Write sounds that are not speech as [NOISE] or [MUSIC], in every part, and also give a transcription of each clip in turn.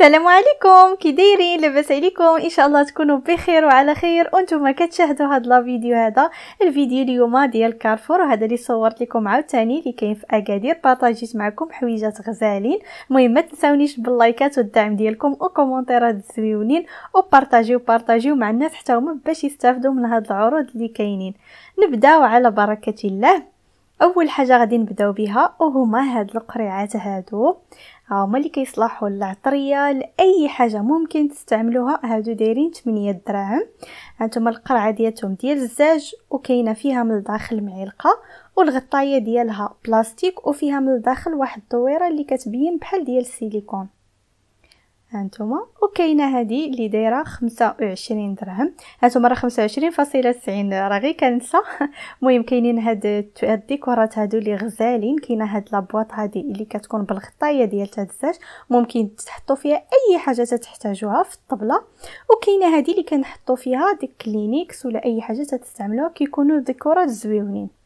السلام عليكم كي دايرين لاباس عليكم ان شاء الله تكونوا بخير وعلى خير وانتم كتشاهدوا هاد لا فيديو هذا الفيديو اليوم ديال كارفور وهذا اللي صورت لكم عاوتاني اللي كاين في اكادير بارطاجيت معكم حويجات غزالين المهم ما تنساونيش باللايكات والدعم ديالكم وكومونتيرات زوينين وبارطاجيو بارطاجيو مع الناس حتى هما باش يستافدوا من هاد العروض اللي كاينين نبداو على بركه الله اول حاجه غادي نبداو بها وهما هاد القريعات هادو هما اللي كيصلحوا للعطريه لاي حاجه ممكن تستعملوها هادو دايرين 8 دراهم هانتوما القرعه ديالتهم ديال الزاج وكاينه فيها من الداخل معلقه والغطايه ديالها بلاستيك وفيها من الداخل واحد الدويره اللي كتبين بحال ديال السيليكون هانتوما وكاينه هذه اللي دايره 25 درهم هانتوما راه 25 فاصله 90 راه غير كنسى [LAUGHS] المهم كاينين هاد هاد الديكورات هادو اللي غزالين كاينه هاد لابواط هادي اللي كتكون بالغطايه ديالتها الزاج ممكن تحطوا فيها اي حاجه تحتاجوها في الطبله وكاينه هادي اللي كنحطوا فيها ديك كلينيكس ولا اي حاجه تستعملوها كيكونوا ديكورات زويونين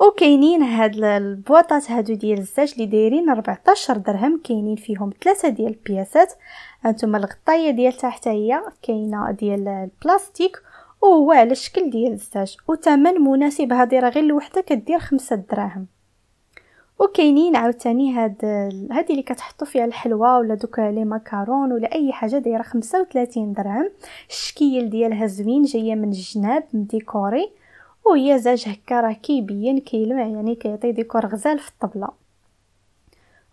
وكاينين هاد البواطات هادو ديال الزاج اللي دايرين 14 درهم كاينين فيهم ثلاثه ديال البياسات هانتوما الغطايه ديالتها حتى هي كاينه ديال البلاستيك وهو على الشكل ديال الزاج وثمن مناسب هادي راه غير الوحده كدير خمسة دراهم وكاينين عاوتاني هاد هادي اللي كتحطوا فيها الحلوى ولا دوك لي ماكارون ولا اي حاجه دايره 35 درهم الشكيل ديالها زوين جايه من الجناب مديكوري وهي زاج هكا راه كيبين كيلمع يعني كيعطي ديكور غزال في الطبله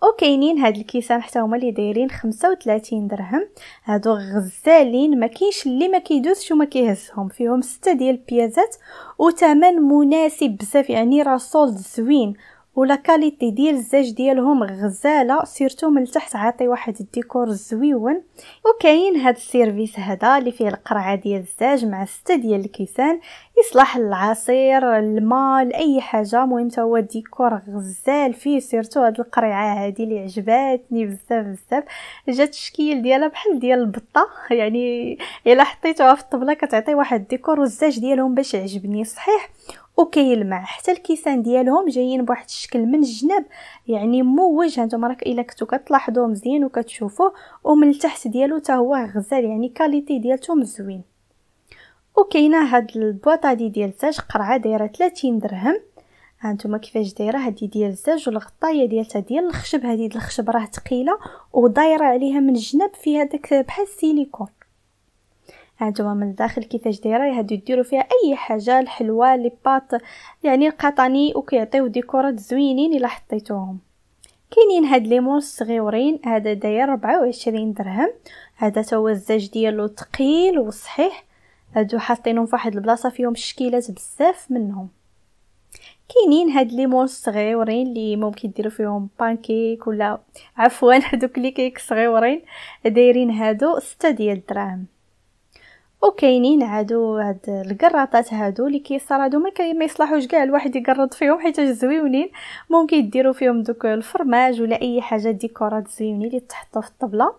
وكاينين هاد الكيسان حتى هما اللي دايرين 35 درهم هادو غزالين ما كاينش اللي ما كيدوزش وما كيهزهم فيهم ستة ديال البيازات وثمن مناسب بزاف يعني راه سولد زوين ولا كاليتي ديال الزاج ديالهم غزاله سيرتو من التحت عاطي واحد الديكور زويون وكاين هاد السيرفيس هذا اللي فيه القرعه ديال الزاج مع سته ديال الكيسان يصلح للعصير الماء لاي حاجه المهم حتى هو ديكور غزال فيه سيرتو هاد القريعه هادي اللي عجباتني بزاف بزاف جات الشكل ديالها بحال ديال البطه يعني الا حطيتوها في الطبله كتعطي واحد الديكور والزاج ديالهم باش عجبني صحيح وكيلمع حتى الكيسان ديالهم جايين بواحد الشكل من الجناب يعني موج هانتوما راك الا كنتو كتلاحظوه مزيان وكتشوفوه ومن التحت ديالو حتى هو غزال يعني كاليتي ديالته مزوين وكاينه هاد البواطه دي ديال الزاج قرعه دايره 30 درهم هانتوما كيفاش دايره هادي ديال الزاج والغطايه ديالتها ديال الخشب هادي ديال الخشب راه ثقيله ودايره عليها من الجناب فيها داك بحال السيليكون هانتوما من الداخل كيفاش دايره هادو ديروا فيها اي حاجه الحلوى لي بات يعني القطني وكيعطيو ديكورات زوينين الا حطيتوهم كاينين هاد ليمون الصغيورين هذا داير 24 درهم هذا تا هو الزاج ديالو ثقيل وصحيح هادو حاطينهم فواحد البلاصه فيهم الشكيلات بزاف منهم كاينين هاد ليمون الصغيورين اللي ممكن ديروا فيهم بانكيك ولا عفوا [LAUGHS] هادوك لي كيك صغيورين دايرين هادو 6 ديال الدراهم وكاينين عادو هاد القراطات هادو اللي كيصار هادو ما, ما يصلحوش كاع الواحد يقرط فيهم حيت زويونين ممكن يديروا فيهم دوك الفرماج ولا اي حاجه ديكورات زويونين اللي تحطوا في الطبله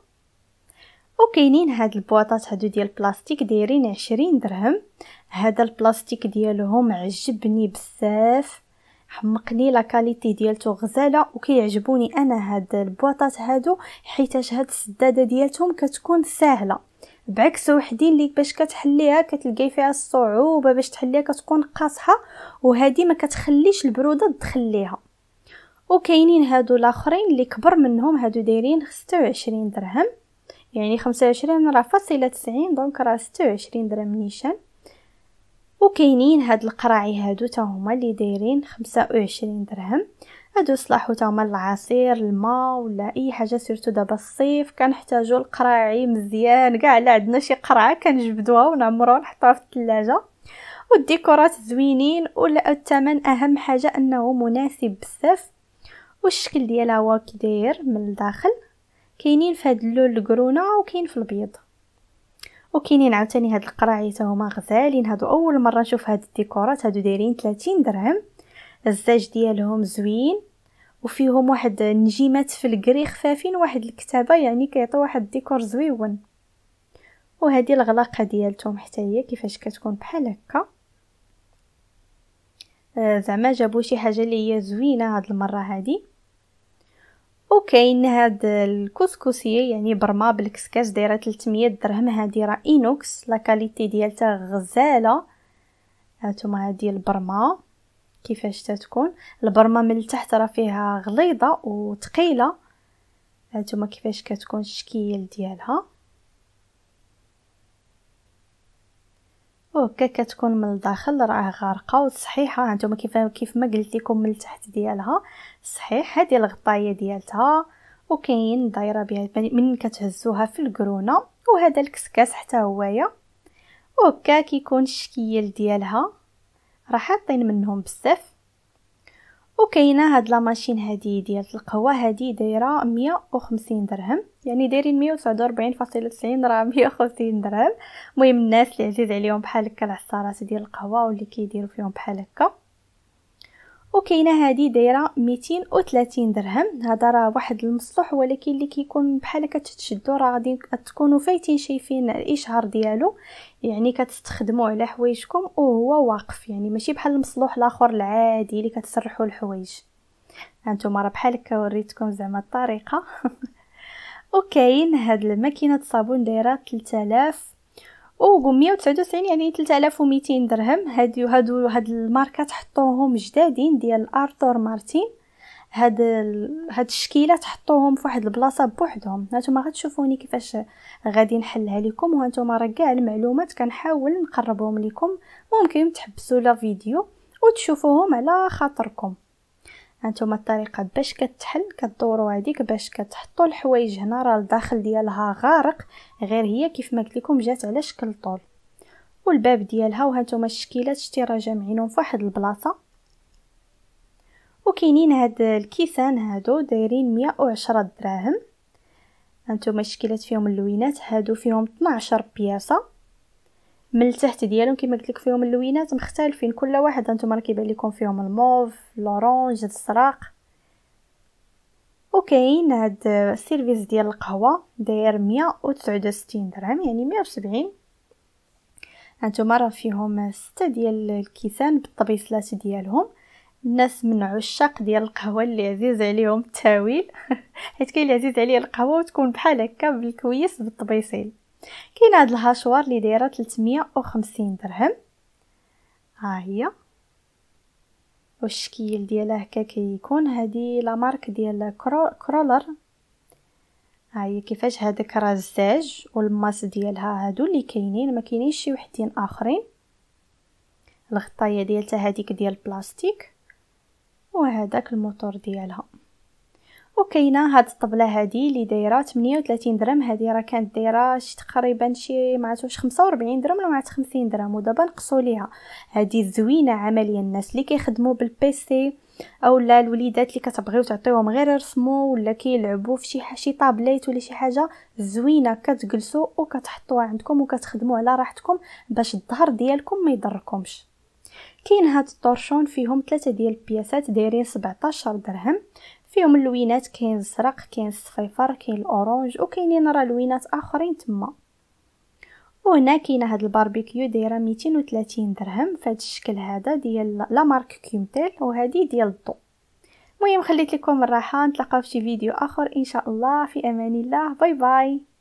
وكاينين هاد البواطات هادو ديال البلاستيك دايرين عشرين درهم هذا البلاستيك ديالهم عجبني بزاف حمقني لا كاليتي ديالته غزاله وكيعجبوني انا هاد البواطات هادو حيتاش هاد السداده ديالتهم كتكون ساهله بعكس وحدين اللي باش كتحليها كتلقاي فيها الصعوبه باش تحليها كتكون قاصحه وهذه ما كتخليش البروده ليها وكاينين هادو الاخرين اللي كبر منهم هادو دايرين 26 درهم يعني 25 راه فاصله 90 دونك راه 26 درهم نيشان وكاينين هاد القراعي هادو تا هما اللي دايرين 25 درهم هادو صلاحو هما العصير الماء ولا اي حاجه سيرتو دابا الصيف كنحتاجو القراعي مزيان كاع الا عندنا شي قرعه كنجبدوها ونعمروها ونحطوها في الثلاجه والديكورات زوينين ولا الثمن اهم حاجه انه مناسب بزاف والشكل ديالها هو كداير من الداخل كاينين في هاد اللون الكرونه وكاين في البيض وكاينين عاوتاني هاد القراعي هما غزالين هادو اول مره نشوف هاد الديكورات هادو دايرين 30 درهم الزاج ديالهم زوين وفيهم واحد النجيمات في الكري خفافين واحد الكتابه يعني كيعطي واحد الديكور زويون وهذه الغلاقه ديالتهم حتى هي كيفاش كتكون بحال هكا آه، زعما جابوا شي حاجه اللي هي زوينه هاد المره هادي وكاين هاد الكسكسيه يعني برما بالكسكاس دايره 300 درهم هادي راه اينوكس لا كاليتي ديالتها غزاله هانتوما هادي البرما كيفاش تتكون البرمه من التحت راه فيها غليظه وثقيله هانتوما كيفاش كتكون الشكل ديالها وهكا كتكون من الداخل راه غارقه وصحيحه هانتوما كيف كيف ما قلت لكم من التحت ديالها صحيح هذه الغطايه ديالتها وكاين دايره بها من كتهزوها في الكرونه وهذا الكسكاس حتى هويا وهكا كيكون الشكل ديالها راه حاطين منهم بزاف وكاينه هاد لا ماشين هادي ديال القهوه هادي دايره 150 درهم يعني دايرين 149.90 راه 150 درهم المهم الناس اللي عزيز عليهم بحال هكا العصارات ديال القهوه واللي كيديروا فيهم بحال هكا وكاينه هذه دايره 230 درهم هذا راه واحد المصلح ولكن اللي كيكون بحال هكا تتشدوا راه غادي تكونوا فايتين شايفين الاشهار ديالو يعني كتستخدموه على حوايجكم وهو واقف يعني ماشي بحال المصلوح الاخر العادي اللي كتسرحوا الحوايج هانتوما راه بحال هكا وريتكم زعما الطريقه [LAUGHS] وكاين هاد الماكينه الصابون دايره 3000 وقو 199 يعني 3200 درهم هادو هادو هاد الماركه تحطوهم جدادين ديال ارثور مارتين هاد ال... هاد الشكيله تحطوهم فواحد البلاصه بوحدهم هانتوما غتشوفوني كيفاش غادي نحلها لكم وهانتوما راه كاع المعلومات كنحاول نقربهم لكم ممكن تحبسوا لا فيديو وتشوفوهم على خاطركم هانتوما الطريقه باش كتحل كدوروا هذيك باش كتحطوا الحوايج هنا راه الداخل ديالها غارق غير هي كيف ما قلت لكم جات على شكل طول والباب ديالها وهانتوما الشكيلات شتي راه جامعينهم فواحد البلاصه وكاينين هاد الكيسان هادو دايرين 110 دراهم هانتوما الشكيلات فيهم اللوينات هادو فيهم 12 بياسه من التحت ديالهم كما قلت لك فيهم اللوينات مختلفين كل واحد انتم كيبان لكم فيهم الموف لورانج الزرق وكاين هاد السيرفيس ديال القهوه داير 169 درهم يعني 170 هانتوما راه فيهم ستة ديال الكيسان بالطبيصلات ديالهم الناس من عشاق ديال القهوه اللي عزيز عليهم التاويل [LAUGHS] حيت كاين اللي عزيز عليه القهوه وتكون بحال هكا بالكويس بالطبيصيل كاين هاد الهاشوار اللي دايره 350 درهم ها هي والشكل ديالها هكا كيكون هادي لا مارك ديال كرو كرولر ها هي كيفاش هذاك راه الزاج والماس ديالها هادو اللي كاينين ما كاينينش شي وحدين اخرين الغطايه ديالتها هذيك ديال البلاستيك وهذاك الموتور ديالها وكاينه هاد الطبله هادي اللي دايره 38 درهم هادي راه كانت دايره تقريبا شي ما عرفتش 45 درهم ولا ما 50 درهم ودابا نقصوا ليها هادي زوينه عمليه الناس اللي كيخدموا بالبيسي او لا الوليدات اللي كتبغيو تعطيوهم غير يرسموا ولا كيلعبوا في شي شي طابليت ولا شي حاجه زوينه كتجلسوا وكتحطوها عندكم وكتخدموا على راحتكم باش الظهر ديالكم ما يضركمش كاين هاد الطرشون فيهم ثلاثه ديال البياسات دايرين 17 درهم فيهم اللوينات كاين الزرق كاين الصفيفر كاين الاورانج وكاينين راه لوينات اخرين تما وهنا كاينه هاد الباربيكيو دايره 230 درهم فهاد الشكل هذا ديال لا مارك كيمتيل وهادي ديال الضو المهم خليت لكم الراحه نتلاقاو في شي فيديو اخر ان شاء الله في امان الله باي باي